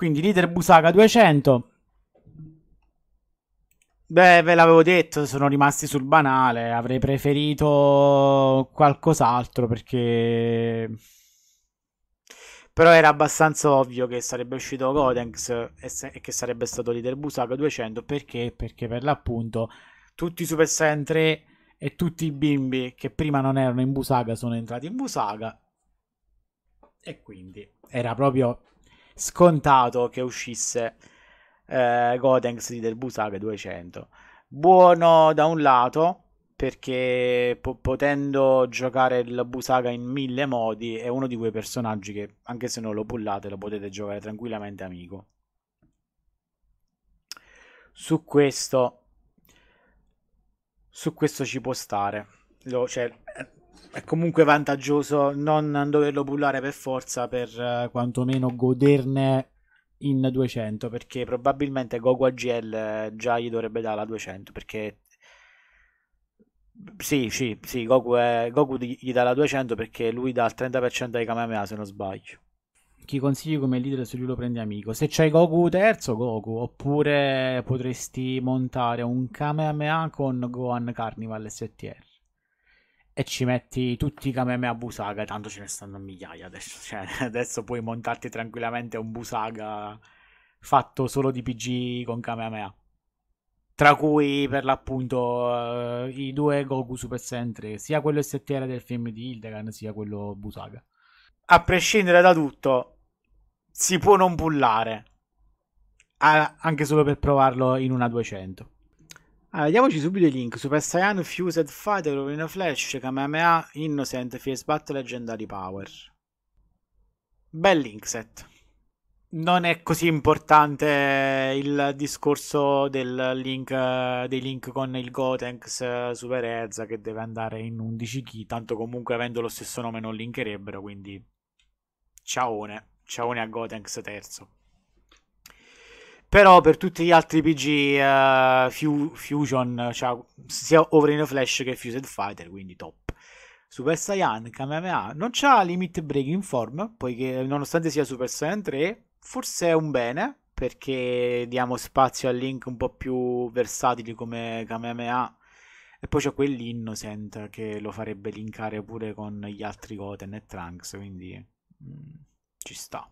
Quindi leader Busaga 200. Beh, ve l'avevo detto, sono rimasti sul banale. Avrei preferito qualcos'altro perché... Però era abbastanza ovvio che sarebbe uscito Godenks e, che sarebbe stato leader Busaga 200. Perché? Perché per l'appunto tutti i Super Saiyan 3 e tutti i bimbi che prima non erano in Busaga sono entrati in Busaga. E quindi era proprio scontato che uscisse eh, Gotenks di Derbu Saga 200. Buono da un lato, perché po- potendo giocare il Busaga in mille modi è uno di quei personaggi che anche se non lo pullate lo potete giocare tranquillamente amico. Su questo su questo ci può stare. Lo, cioè, è comunque vantaggioso non doverlo pullare per forza per eh, quantomeno goderne in 200 perché probabilmente Goku AGL eh, già gli dovrebbe dare la 200 perché sì sì sì Goku, è... Goku gli dà la 200 perché lui dà il 30% ai Kamehameha se non sbaglio chi consigli come leader se lui lo prende amico se c'hai Goku terzo Goku oppure potresti montare un Kamehameha con Gohan Carnival STR e ci metti tutti i Kamehameha a Busaga, tanto ce ne stanno migliaia adesso, cioè, adesso puoi montarti tranquillamente un Busaga fatto solo di PG con Kamehameha. Tra cui per l'appunto uh, i due Goku Super Sentry, sia quello STR del film di Hildegan, sia quello Busaga. A prescindere da tutto, si può non pullare, a- anche solo per provarlo in una 200. Allora, diamoci subito i link. Super Saiyan, Fused Fighter, Rovina Flash, Kamehameha, Innocent, Fierce Battle, Legendary Power. Bel link set. Non è così importante il discorso link, dei link con il Gotenks Super Ezza che deve andare in 11 key. tanto comunque avendo lo stesso nome non linkerebbero, quindi ciaone, ciaone a Gotenks terzo. Però per tutti gli altri PG uh, eh, Fu- Fusion, cioè, sia Overino Flash che Fused Fighter, quindi top. Super Saiyan, Kamehameha, non c'ha Limit Break in form, poiché nonostante sia Super Saiyan 3, forse è un bene, perché diamo spazio a Link un po' più versatili come Kamehameha. E poi c'è quell'Innocent che lo farebbe linkare pure con gli altri Goten e Trunks, quindi mm, ci sta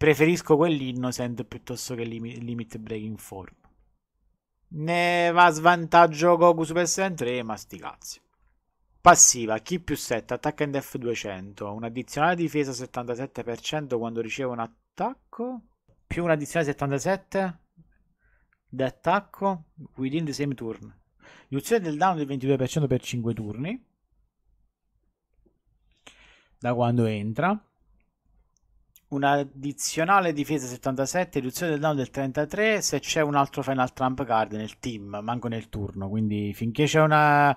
preferisco quell'innocent piuttosto che lim- Limit Breaking Form. Ne va a svantaggio Goku Super Saiyan 3, ma sti cazzi. Passiva, chi più 7, attacca in def 200, un'addizionale difesa 77% quando riceve un attacco, più un'addizionale 77 di d'attacco within the same turn. Riduzione del down del 22% per 5 turni, da quando entra un'addizionale difesa 77, riduzione del danno del 33 se c'è un altro Final Trump card nel team, manco nel turno, quindi finché c'è una,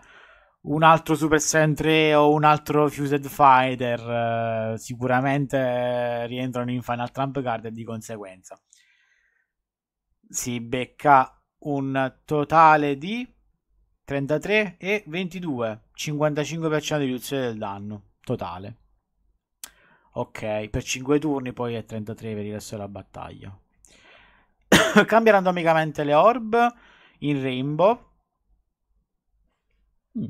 un altro Super Saiyan 3 o un altro Fused Fighter eh, sicuramente rientrano in Final Trump card e di conseguenza si becca un totale di 33 e 22, 55% di riduzione del danno totale. Ok, per 5 turni poi è 33 per il resto della battaglia. Cambia randomicamente le orb in rainbow. Mm.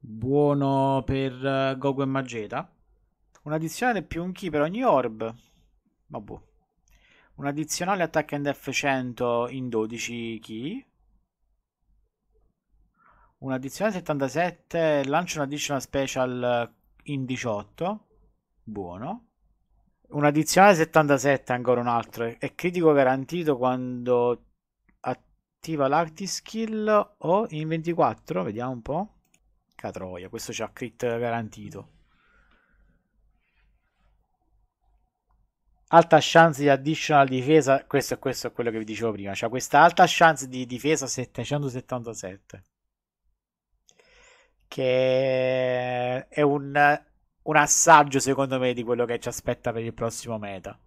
Buono per uh, eh, Goku e Mageta. Un più un key per ogni orb. Vabbè. boh. Un addizionale attack and F100 in 12 key. un addizionale 77 lancia un additional special eh, in 18, buono. Un addizionale 77 ancora un altro. È critico garantito quando attiva l'Arti Skill o in 24, vediamo un po'. Catroia, questo c'ha crit garantito. Alta chance di additional difesa, questo è, questo è quello che vi dicevo prima, c'ha questa alta chance di difesa 777. Che è un, un, assaggio secondo me di quello che ci aspetta per il prossimo meta.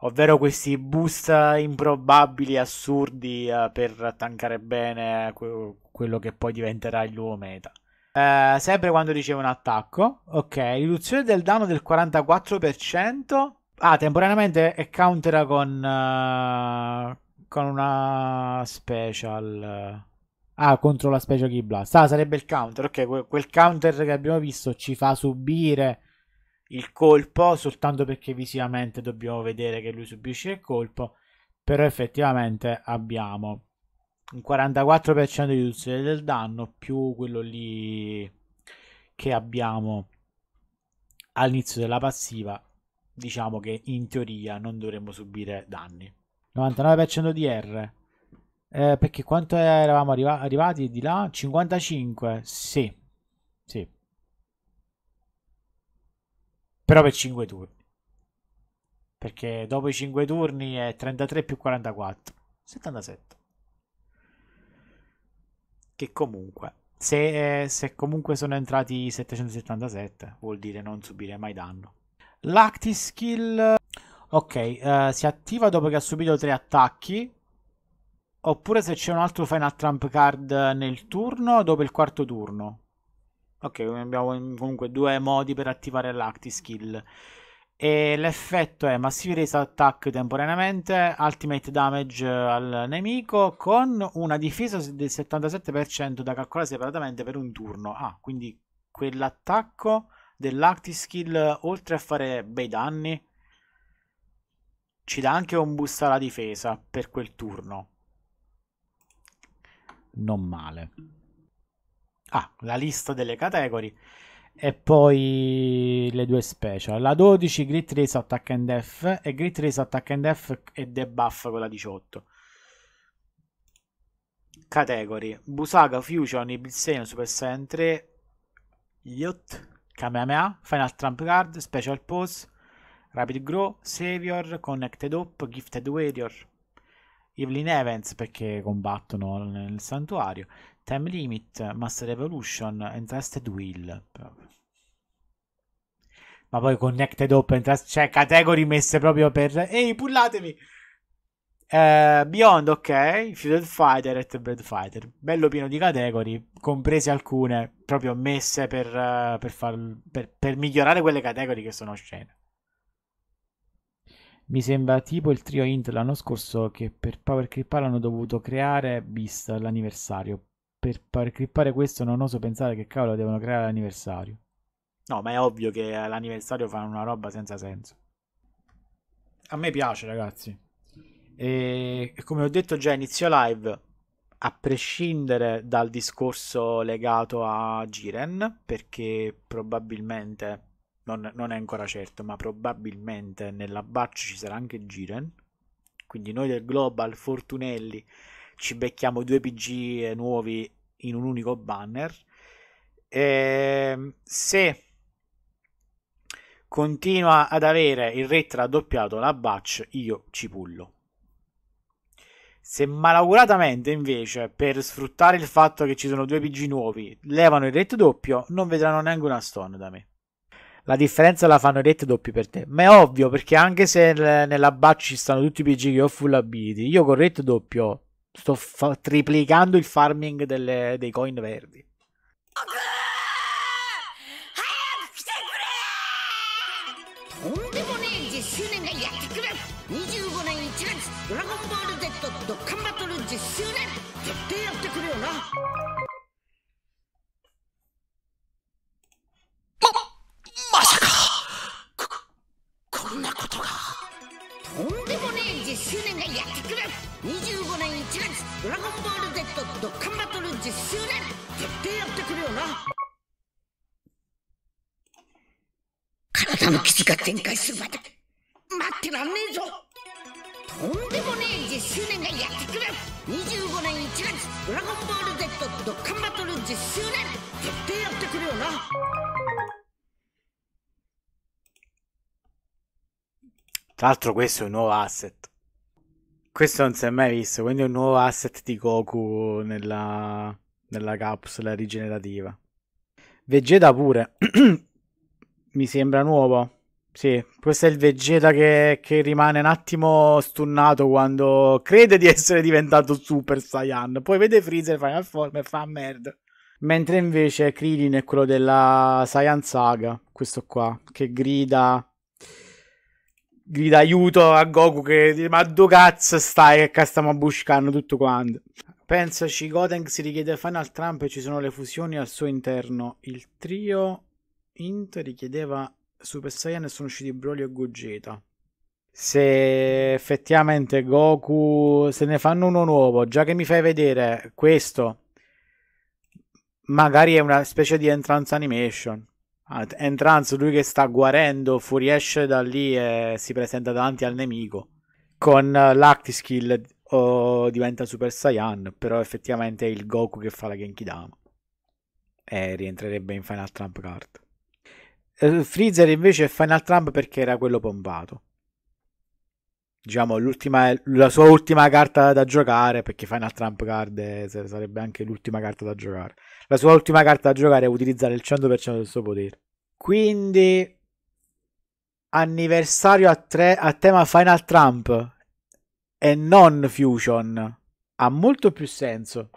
Ovvero questi boost improbabili, assurdi eh, per tankare bene que- quello che poi diventerà il nuovo meta. Eh, sempre quando riceve un attacco, ok, riduzione del danno del 44%. Ah, temporaneamente è countera con, uh, con una special. Ah, contro la Special Key Blast. Ah, sarebbe il counter. Ok, quel counter che abbiamo visto ci fa subire il colpo soltanto perché visivamente dobbiamo vedere che lui subisce il colpo. Però effettivamente abbiamo un 44% di riduzione del danno più quello lì che abbiamo all'inizio della passiva. Diciamo che in teoria non dovremmo subire danni. 99% di R. Eh, perché quanto eravamo arriva arrivati di là? 55, sì. Sì. Però per 5 turni. Perché dopo i 5 turni è 33 più 44. 77. Che comunque, se, eh, se comunque sono entrati 777, vuol dire non subire mai danno. L'Acti Skill... Ok, eh, si attiva dopo che ha subito 3 attacchi Oppure se c'è un altro final trump card nel turno o dopo il quarto turno. Ok, abbiamo comunque due modi per attivare l'acti skill. E l'effetto è Massive Raise Attack temporaneamente, Ultimate Damage al nemico con una difesa del 77% da calcolare separatamente per un turno. Ah, quindi quell'attacco dell'acti skill, oltre a fare bei danni, ci dà anche un boost alla difesa per quel turno non male. Ah, la lista delle categorie e poi le due special. La 12 Grit Race Attack and Death e Grit Race Attack and Death e Debuff con la 18. Categorie Busaga, Fusion, Ibliseno, Super Saiyan 3, Yacht, Kamehameha, Final Trump Guard, Special Pose, Rapid Grow, Savior, Connected Up, Gifted Warrior, Evelyn Evans perché combattono nel santuario, Time Limit, Master Evolution, Entrusted Will. Ma poi Connected Open, cioè categorie messe proprio per... Ehi, pullatemi! Uh, eh, Beyond, ok, Feudal Fighter e Bread Fighter. Bello pieno di categorie, comprese alcune proprio messe per, uh, per, far, per, per migliorare quelle categorie che sono scene mi sembra tipo il trio Int l'anno scorso che per power clippare hanno dovuto creare bis l'anniversario. Per power clippare questo non oso pensare che cavolo devono creare l'anniversario. No, ma è ovvio che all'anniversario fanno una roba senza senso. A me piace, ragazzi. E come ho detto già inizio live, a prescindere dal discorso legato a Jiren, perché probabilmente non, non, è ancora certo, ma probabilmente nella batch ci sarà anche Giren. Quindi noi del Global Fortunelli ci becchiamo due PG nuovi in un unico banner. E ehm, se continua ad avere il rate raddoppiato la batch, io ci pullo. Se malauguratamente invece, per sfruttare il fatto che ci sono due PG nuovi, levano il rate doppio, non vedranno neanche una stone da me la differenza la fanno i rate doppi per te. Ma è ovvio perché anche se nella batch ci stanno tutti i PG che ho full ability, io con rate doppio sto fa- triplicando il farming delle, dei coin verdi. Dragon Ball Z ドッカンバトル10周年絶対やってくれよなドッカンバトル10周年絶対やってくれよな体の基地が展開するまで待ってらんねえぞとんでもねえ10周年がやってくる25年1月「ドラゴンボール Z ドッカンバトル10周年」絶対やってくれよな tra l'altro questo è un nuovo asset Questo non si è mai visto, quindi è un nuovo asset di Goku nella, nella capsula rigenerativa. Vegeta pure. Mi sembra nuovo. Sì, questo è il Vegeta che, che, rimane un attimo stunnato quando crede di essere diventato Super Saiyan. Poi vede Freezer, fa una ah, forma e fa merda. Mentre invece Krillin è quello della Saiyan Saga, questo qua, che grida grida aiuto a Goku che dice ma dove cazzo stai che cazzo stiamo buscando tutto quanto pensaci Gotenks si richiede Final Trump e ci sono le fusioni al suo interno il trio Int richiedeva Super Saiyan e sono usciti Broly e Gogeta se effettivamente Goku se ne fanno uno nuovo già che mi fai vedere questo magari è una specie di entrance animation Ah, Entrance, lui che sta guarendo, fuoriesce da lì e si presenta davanti al nemico. Con eh, l'Acti Skill oh, diventa Super Saiyan, però effettivamente è il Goku che fa la Genkidama. E rientrerebbe in Final Trump Card. Eh, Freezer invece è Final Trump perché era quello pompato diciamo, la sua ultima carta da giocare, perché Final Trump Card sarebbe anche l'ultima carta da giocare. La sua ultima carta da giocare è utilizzare il 100% del suo potere. Quindi, anniversario a, tre, a tema Final Trump e non Fusion ha molto più senso.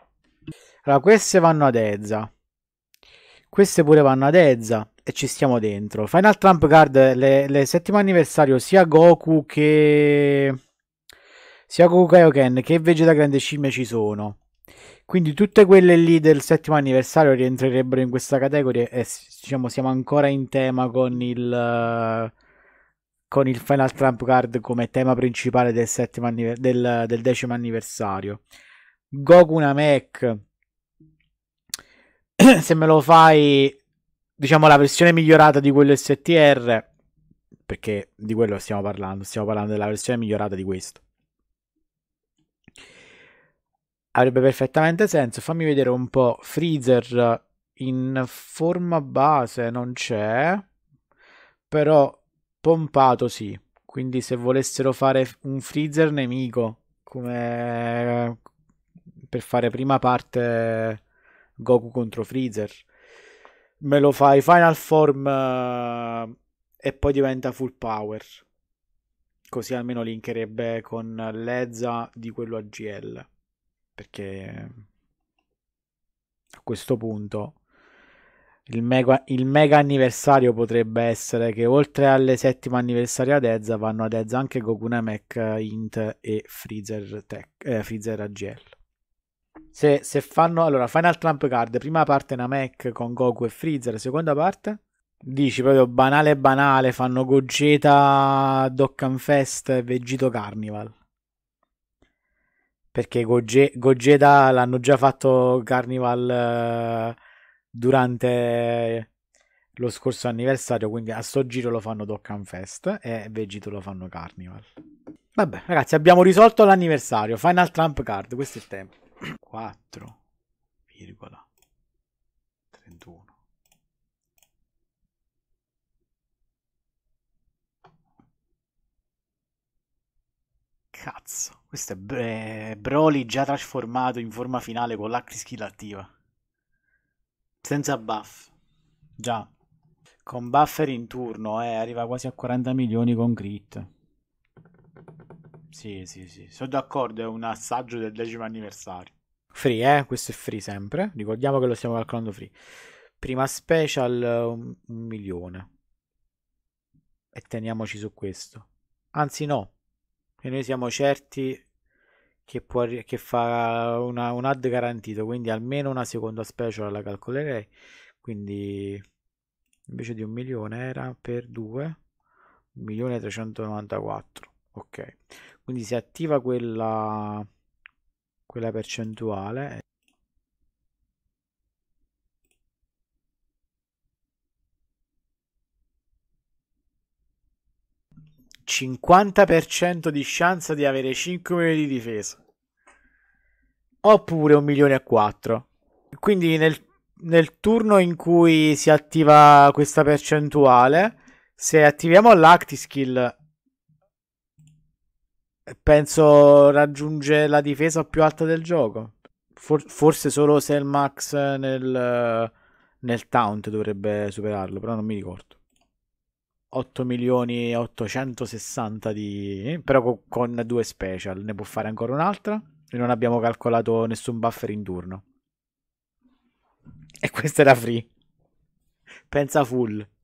Allora, queste vanno ad Ezza. Queste pure vanno ad Ezza e ci stiamo dentro. Final Trump Card, le, le settime anniversario, sia Goku che... Sia Goku Kaioken che Vegeta Grande Scimmia ci sono. Quindi tutte quelle lì del settimo anniversario rientrerebbero in questa categoria e diciamo siamo ancora in tema con il, con il Final Trump Card come tema principale del, anniver- del, del decimo anniversario. Goku Namek se me lo fai, diciamo, la versione migliorata di quello STR, perché di quello stiamo parlando, stiamo parlando della versione migliorata di questo. Avrebbe perfettamente senso. Fammi vedere un po'. Freezer in forma base non c'è, però pompato sì. Quindi se volessero fare un freezer nemico, come per fare prima parte Goku contro Freezer. Me lo fai Final Form uh, e poi diventa Full Power. Così almeno linkerebbe con l'Ezza di quello AGL. Perché a questo punto il mega, il mega, anniversario potrebbe essere che oltre alle settime anniversario ad Ezza vanno ad Ezza anche Goku Namek Int e Freezer, Tech, eh, Freezer AGL. Se, se, fanno allora Final Trump Card, prima parte Namek con Goku e Freezer, seconda parte dici proprio banale banale, fanno Gogeta Dokkan Fest e Vegito Carnival. Perché Goge, Gogeta l'hanno già fatto Carnival eh, durante lo scorso anniversario, quindi a sto giro lo fanno Dokkan Fest e Vegito lo fanno Carnival. Vabbè, ragazzi, abbiamo risolto l'anniversario. Final Trump Card, questo è il tempo 4,31 Cazzo, questo è Broly già trasformato in forma finale con l'Acri skill attiva. Senza buff. Già. Con buffer in turno, eh, arriva quasi a 40 milioni con crit. Sì, sì, sì, sono d'accordo, è un assaggio del decimo anniversario free, eh? Questo è free sempre. Ricordiamo che lo stiamo calcolando free. Prima special un, un milione. E teniamoci su questo. Anzi no, e noi siamo certi che, può, che fa una, un ad garantito, quindi almeno una seconda special la calcolerei. Quindi invece di un milione era per 2, 1.394. Ok, quindi si attiva quella quella percentuale ...50% di chance di avere 5 milioni di difesa... ...oppure 1 milione e 4... ...quindi nel, nel turno in cui si attiva questa percentuale... ...se attiviamo l'Acti Skill penso raggiunge la difesa più alta del gioco. For- forse solo se il max nel, nel Taunt dovrebbe superarlo, però non mi ricordo. 8 milioni 860 di... Eh, però co- con due special, ne può fare ancora un'altra e non abbiamo calcolato nessun buffer in turno. E questa era free. Pensa full.